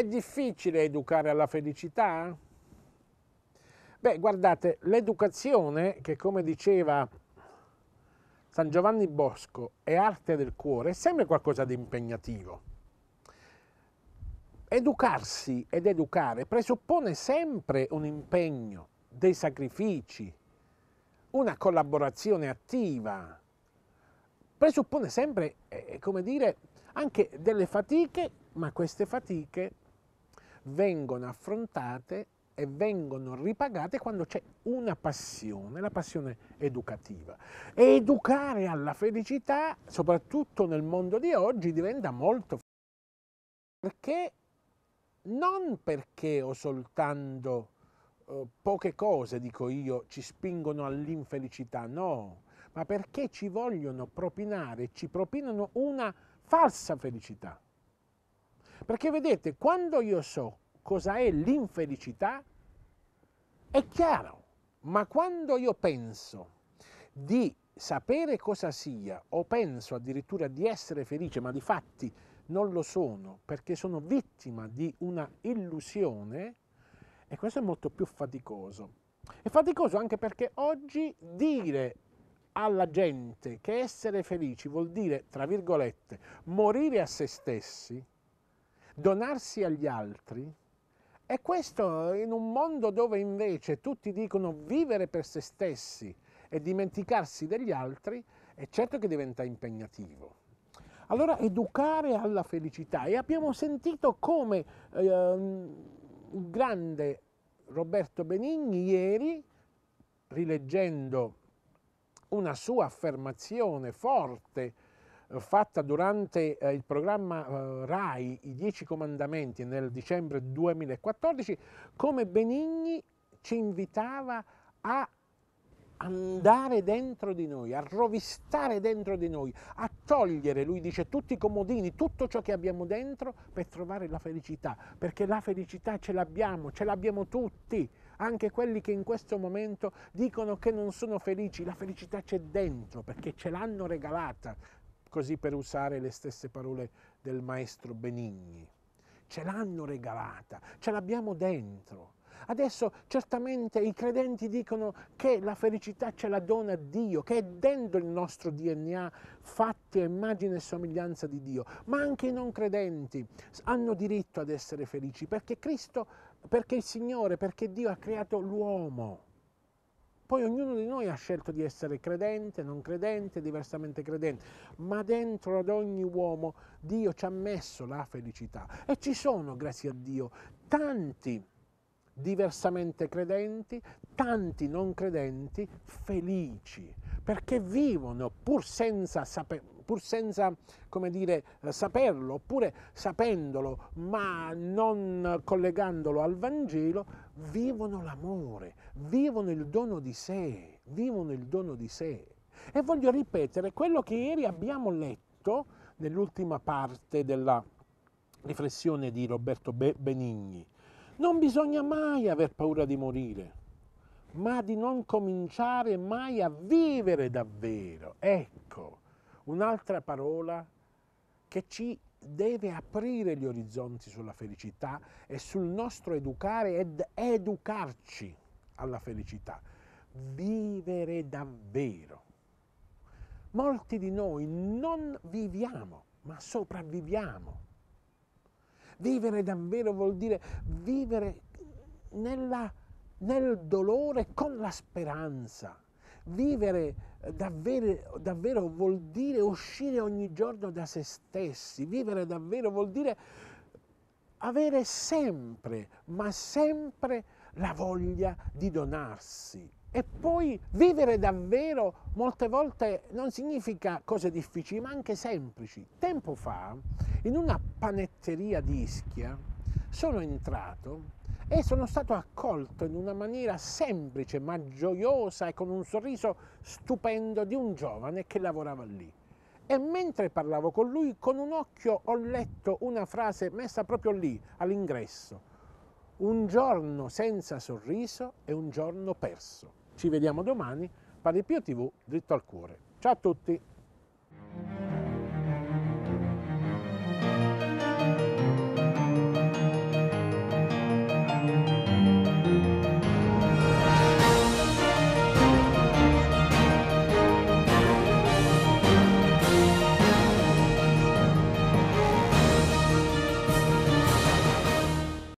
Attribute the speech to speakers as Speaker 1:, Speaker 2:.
Speaker 1: È difficile educare alla felicità? Beh, guardate, l'educazione, che come diceva San Giovanni Bosco, è arte del cuore, è sempre qualcosa di impegnativo. Educarsi ed educare presuppone sempre un impegno, dei sacrifici, una collaborazione attiva, presuppone sempre, eh, eh come dire, anche delle fatiche, ma queste fatiche vengono affrontate e vengono ripagate quando c'è una passione, la passione educativa. E educare alla felicità, soprattutto nel mondo di oggi, diventa molto perché non perché o soltanto eh, poche cose, dico io, ci spingono all'infelicità, no, ma perché ci vogliono propinare, ci propinano una falsa felicità. Perché vedete, quando io so cosa è l'infelicità, è chiaro, ma quando io penso di sapere cosa sia o penso addirittura di essere felice, ma di fatti non lo sono perché sono vittima di una illusione, e questo è molto più faticoso. È faticoso anche perché oggi dire alla gente che essere felici vuol dire, tra virgolette, morire a se stessi, donarsi agli altri, e questo in un mondo dove invece tutti dicono vivere per se stessi e dimenticarsi degli altri, è certo che diventa impegnativo. Allora educare alla felicità e abbiamo sentito come ehm, il grande Roberto Benigni ieri, rileggendo una sua affermazione forte, fatta durante eh, il programma eh, RAI I Dieci Comandamenti nel dicembre 2014, come Benigni ci invitava a andare dentro di noi, a rovistare dentro di noi, a togliere, lui dice, tutti i comodini, tutto ciò che abbiamo dentro per trovare la felicità, perché la felicità ce l'abbiamo, ce l'abbiamo tutti, anche quelli che in questo momento dicono che non sono felici, la felicità c'è dentro perché ce l'hanno regalata, così per usare le stesse parole del maestro Benigni. Ce l'hanno regalata, ce l'abbiamo dentro. Adesso certamente i credenti dicono che la felicità ce la dona Dio, che è dentro il nostro DNA fatti a immagine e somiglianza di Dio, ma anche i non credenti hanno diritto ad essere felici perché Cristo, perché il Signore, perché Dio ha creato l'uomo poi ognuno di noi ha scelto di essere credente, non credente, diversamente credente, ma dentro ad ogni uomo Dio ci ha messo la felicità e ci sono, grazie a Dio, tanti diversamente credenti, tanti non credenti felici, perché vivono pur senza, saper, pur senza dire, eh, saperlo, oppure sapendolo, ma non collegandolo al Vangelo, vivono l'amore, vivono il dono di sé, vivono il dono di sé. E voglio ripetere quello che ieri abbiamo letto nell'ultima parte della riflessione di Roberto Benigni. Non bisogna mai aver paura di morire, ma di non cominciare mai a vivere davvero. Ecco, un'altra parola che ci deve aprire gli orizzonti sulla felicità e sul nostro educare ed educarci alla felicità. Vivere davvero. Molti di noi non viviamo, ma sopravviviamo. Vivere davvero vuol dire vivere nella, nel dolore con la speranza, Vivere eh, Davvero, davvero, vuol dire uscire ogni giorno da se stessi, vivere davvero vuol dire avere sempre, ma sempre la voglia di donarsi. E poi vivere davvero molte volte non significa cose difficili, ma anche semplici. Tempo fa, in una panetteria di Ischia, sono entrato e sono stato accolto in una maniera semplice ma gioiosa e con un sorriso stupendo di un giovane che lavorava lì. E mentre parlavo con lui, con un occhio ho letto una frase messa proprio lì, all'ingresso. Un giorno senza sorriso è un giorno perso. Ci vediamo domani, Pari Pio TV, dritto al cuore. Ciao a tutti!